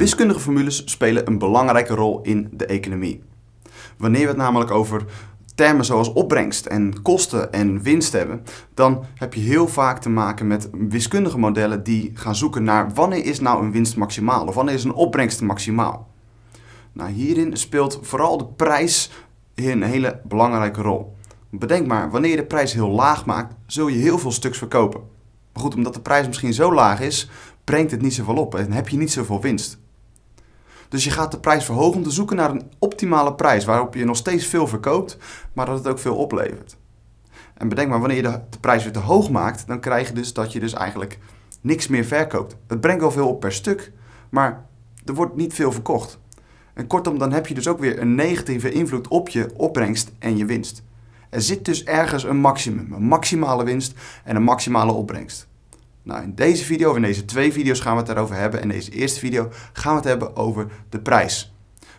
Wiskundige formules spelen een belangrijke rol in de economie. Wanneer we het namelijk over termen zoals opbrengst en kosten en winst hebben, dan heb je heel vaak te maken met wiskundige modellen die gaan zoeken naar wanneer is nou een winst maximaal of wanneer is een opbrengst maximaal. Nou, hierin speelt vooral de prijs een hele belangrijke rol. Bedenk maar, wanneer je de prijs heel laag maakt, zul je heel veel stuks verkopen. Maar goed, omdat de prijs misschien zo laag is, brengt het niet zoveel op en heb je niet zoveel winst. Dus je gaat de prijs verhogen om te zoeken naar een optimale prijs waarop je nog steeds veel verkoopt, maar dat het ook veel oplevert. En bedenk maar, wanneer je de, de prijs weer te hoog maakt, dan krijg je dus dat je dus eigenlijk niks meer verkoopt. Het brengt wel veel op per stuk, maar er wordt niet veel verkocht. En kortom, dan heb je dus ook weer een negatieve invloed op je opbrengst en je winst. Er zit dus ergens een maximum, een maximale winst en een maximale opbrengst. Nou, in deze video, of in deze twee video's gaan we het daarover hebben. En in deze eerste video gaan we het hebben over de prijs.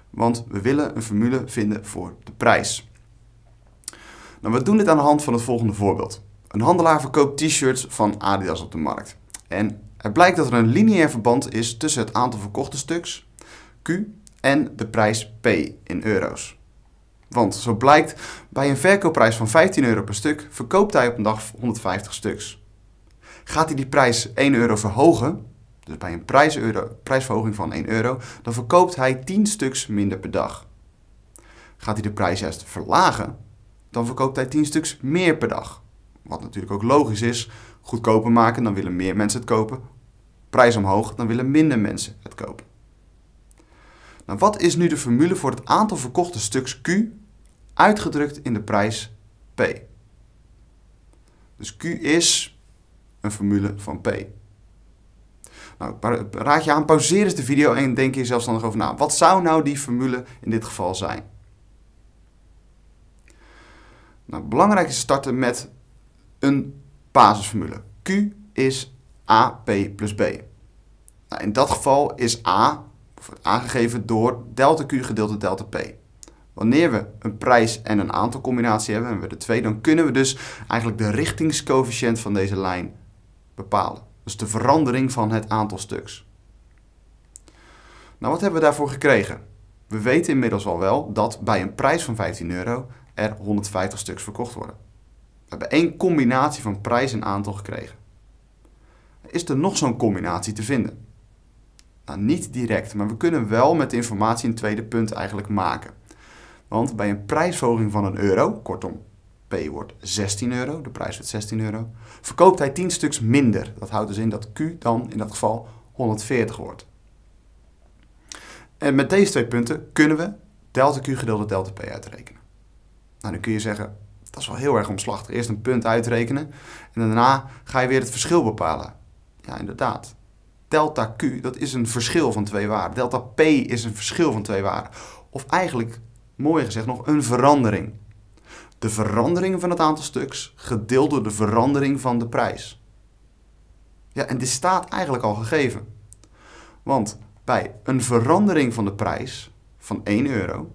Want we willen een formule vinden voor de prijs. Nou, we doen dit aan de hand van het volgende voorbeeld. Een handelaar verkoopt t-shirts van Adidas op de markt. En het blijkt dat er een lineair verband is tussen het aantal verkochte stuks, Q, en de prijs P in euro's. Want zo blijkt, bij een verkoopprijs van 15 euro per stuk verkoopt hij op een dag 150 stuks. Gaat hij die prijs 1 euro verhogen, dus bij een prijs euro, prijsverhoging van 1 euro, dan verkoopt hij 10 stuks minder per dag. Gaat hij de prijs juist verlagen, dan verkoopt hij 10 stuks meer per dag. Wat natuurlijk ook logisch is. Goedkoper maken, dan willen meer mensen het kopen. Prijs omhoog, dan willen minder mensen het kopen. Nou, wat is nu de formule voor het aantal verkochte stuks Q uitgedrukt in de prijs P? Dus Q is een formule van P. Nou, raad je aan, pauzeer eens de video en denk je zelfstandig over na. Wat zou nou die formule in dit geval zijn? Nou, belangrijk is starten met een basisformule. Q is AP plus B. Nou, in dat geval is A aangegeven door delta Q gedeeld door delta P. Wanneer we een prijs en een aantal combinatie hebben, en we de twee, dan kunnen we dus eigenlijk de richtingscoëfficiënt van deze lijn dus de verandering van het aantal stuks. Nou, wat hebben we daarvoor gekregen? We weten inmiddels al wel dat bij een prijs van 15 euro er 150 stuks verkocht worden. We hebben één combinatie van prijs en aantal gekregen. Is er nog zo'n combinatie te vinden? Nou, niet direct, maar we kunnen wel met de informatie een tweede punt eigenlijk maken. Want bij een prijsverhoging van een euro, kortom P wordt 16 euro, de prijs wordt 16 euro. Verkoopt hij 10 stuks minder, dat houdt dus in dat Q dan in dat geval 140 wordt. En met deze twee punten kunnen we delta Q gedeeld door delta P uitrekenen. Nou, dan kun je zeggen, dat is wel heel erg omslachtig. Eerst een punt uitrekenen en daarna ga je weer het verschil bepalen. Ja, inderdaad. Delta Q, dat is een verschil van twee waarden. Delta P is een verschil van twee waarden. Of eigenlijk, mooier gezegd, nog een verandering de verandering van het aantal stuks gedeeld door de verandering van de prijs. Ja, en dit staat eigenlijk al gegeven. Want bij een verandering van de prijs van 1 euro,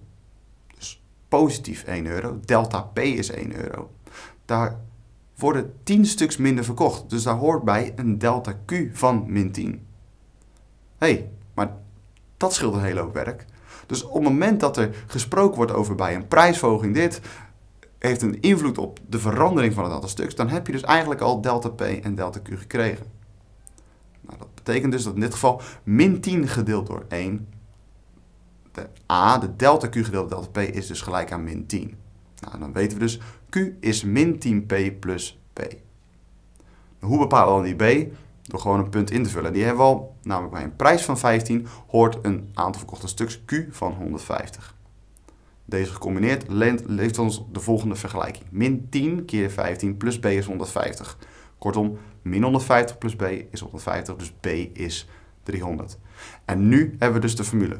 dus positief 1 euro, delta P is 1 euro, daar worden 10 stuks minder verkocht. Dus daar hoort bij een delta Q van min 10. Hé, hey, maar dat scheelt een hele hoop werk. Dus op het moment dat er gesproken wordt over bij een prijsverhoging dit, heeft een invloed op de verandering van het aantal stuks, dan heb je dus eigenlijk al delta P en delta Q gekregen. Nou, dat betekent dus dat in dit geval min 10 gedeeld door 1, de A, de delta Q gedeeld door delta P, is dus gelijk aan min 10. Nou, dan weten we dus Q is min 10P plus P. Hoe bepalen we dan die B? Door gewoon een punt in te vullen. Die hebben we al, namelijk bij een prijs van 15 hoort een aantal verkochte stuks Q van 150. Deze gecombineerd levert ons de volgende vergelijking. Min 10 keer 15 plus b is 150. Kortom, min 150 plus b is 150, dus b is 300. En nu hebben we dus de formule.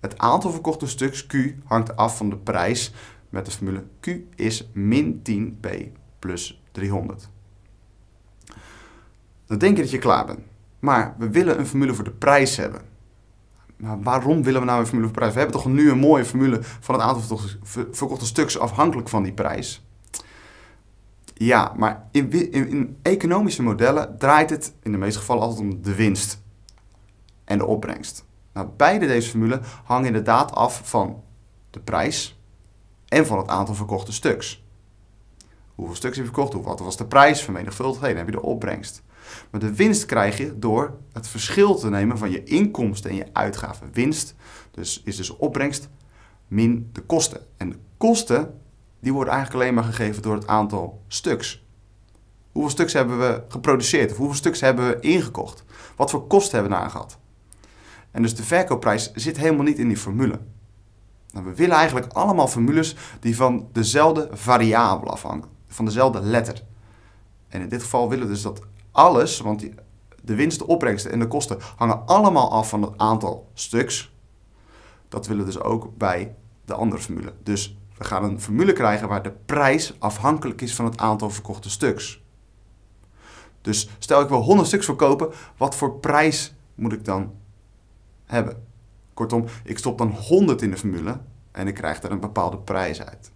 Het aantal verkochte stuks Q hangt af van de prijs met de formule Q is min 10p plus 300. Dan denk je dat je klaar bent. Maar we willen een formule voor de prijs hebben maar waarom willen we nou een formule voor We hebben toch nu een mooie formule van het aantal verkochte stuks afhankelijk van die prijs. Ja, maar in, in, economische modellen draait het in de meeste gevallen altijd om de winst en de opbrengst. Nou, beide deze formules hangen inderdaad af van de prijs en van het aantal verkochte stuks. Hoeveel stuks heb je verkocht? of wat was de prijs? Vermenigvuldigd. Dan heb je de opbrengst. Maar de winst krijg je door het verschil te nemen van je inkomsten en je uitgaven. Winst dus, is dus opbrengst min de kosten. En de kosten die worden eigenlijk alleen maar gegeven door het aantal stuks. Hoeveel stuks hebben we geproduceerd? Of hoeveel stuks hebben we ingekocht? Wat voor kosten hebben we daar nou gehad? En dus de verkoopprijs zit helemaal niet in die formule. Nou, we willen eigenlijk allemaal formules die van dezelfde variabele afhangen van dezelfde letter. En in dit geval willen we dus dat alles, want de winst, de opbrengsten en de kosten hangen allemaal af van het aantal stuks. Dat willen we dus ook bij de andere formule. Dus we gaan een formule krijgen waar de prijs afhankelijk is van het aantal verkochte stuks. Dus stel ik wil 100 stuks verkopen, wat voor prijs moet ik dan hebben? Kortom, ik stop dan 100 in de formule en ik krijg daar een bepaalde prijs uit.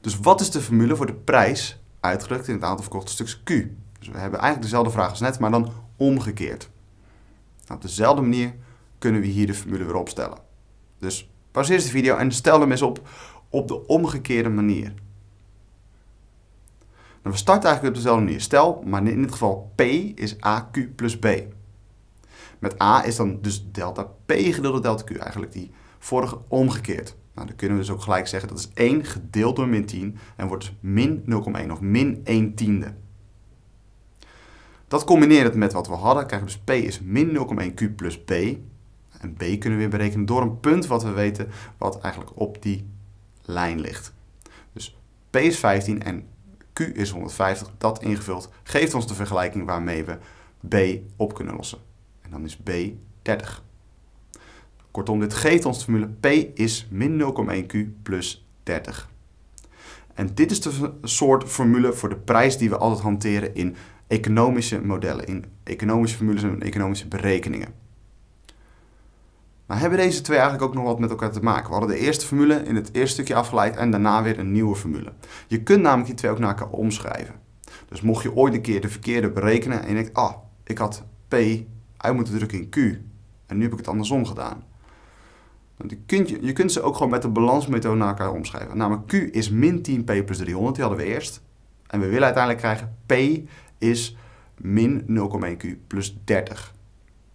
Dus wat is de formule voor de prijs uitgedrukt in het aantal verkochte stuks Q? Dus we hebben eigenlijk dezelfde vraag als net, maar dan omgekeerd. Nou, op dezelfde manier kunnen we hier de formule weer opstellen. Dus pauzeer de video en stel hem eens op op de omgekeerde manier. Nou, we starten eigenlijk op dezelfde manier. Stel, maar in dit geval P is AQ plus B. Met A is dan dus delta P gedeeld door delta Q, eigenlijk die vorige omgekeerd. Nou, dan kunnen we dus ook gelijk zeggen dat is 1 gedeeld door min 10 en wordt dus min 0,1 of min 1 tiende. Dat combineert met wat we hadden, krijgen we dus p is min 0,1 q plus b. En b kunnen we weer berekenen door een punt wat we weten wat eigenlijk op die lijn ligt. Dus p is 15 en q is 150. Dat ingevuld geeft ons de vergelijking waarmee we b op kunnen lossen. En dan is b 30. Kortom, dit geeft ons de formule P is min 0,1Q plus 30. En dit is de soort formule voor de prijs die we altijd hanteren in economische modellen, in economische formules en economische berekeningen. Maar nou hebben deze twee eigenlijk ook nog wat met elkaar te maken? We hadden de eerste formule in het eerste stukje afgeleid en daarna weer een nieuwe formule. Je kunt namelijk die twee ook naar elkaar omschrijven. Dus mocht je ooit een keer de verkeerde berekenen en je denkt, ah, ik had P uit moeten drukken in Q en nu heb ik het andersom gedaan. Want je kunt, je, je kunt ze ook gewoon met de balansmethode naar elkaar omschrijven. Namelijk Q is min 10p plus 300, die hadden we eerst. En we willen uiteindelijk krijgen P is min 0,1Q plus 30.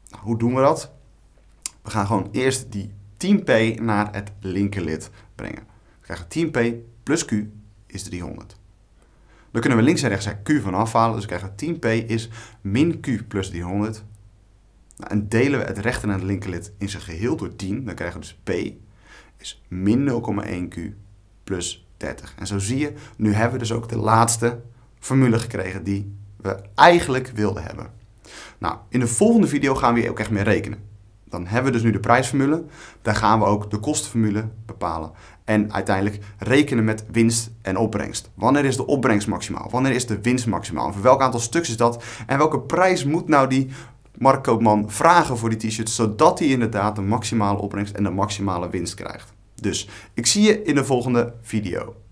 Nou, hoe doen we dat? We gaan gewoon eerst die 10p naar het linkerlid brengen. We krijgen 10p plus Q is 300. Dan kunnen we links en rechts Q van afhalen. Dus we krijgen 10p is min Q plus 300 nou, en delen we het rechter en het linkerlid in zijn geheel door 10, dan krijgen we dus p is min 0,1q plus 30. En zo zie je, nu hebben we dus ook de laatste formule gekregen die we eigenlijk wilden hebben. Nou, in de volgende video gaan we hier ook echt mee rekenen. Dan hebben we dus nu de prijsformule, dan gaan we ook de kostenformule bepalen. En uiteindelijk rekenen met winst en opbrengst. Wanneer is de opbrengst maximaal? Wanneer is de winst maximaal? En voor welk aantal stuks is dat? En welke prijs moet nou die Mark Koopman vragen voor die t shirts zodat hij inderdaad de maximale opbrengst en de maximale winst krijgt. Dus ik zie je in de volgende video.